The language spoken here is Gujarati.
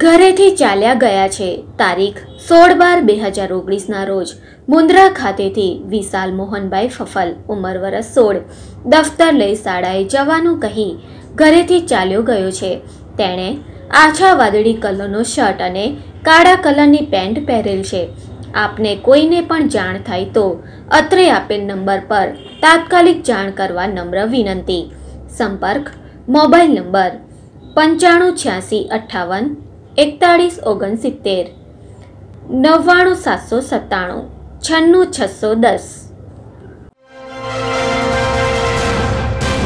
ઘરેથી ચાલ્યા ગયા છે તારીખ સોળ બાર બે હજાર ઓગણીસના રોજ મુંદ્રા ખાતેથી વિશાલ મોહનભાઈ ફફલ ઉંમર વરસ સોળ દફતર લઈ શાળાએ જવાનું કહી ઘરેથી ચાલ્યો ગયો છે તેણે આછા વાદળી કલરનો શર્ટ અને કાળા કલરની પેન્ટ પહેરેલ છે આપને કોઈને પણ જાણ થાય તો અત્રે આપેલ નંબર પર તાત્કાલિક જાણ કરવા નમ્ર વિનંતી સંપર્ક મોબાઈલ નંબર પંચાણું છ્યાસી અઠ્ઠાવન એકતાળીસ ઓગણસિત્તેર નવ્વાણું સાતસો સત્તાણું છન્નું છસો દસ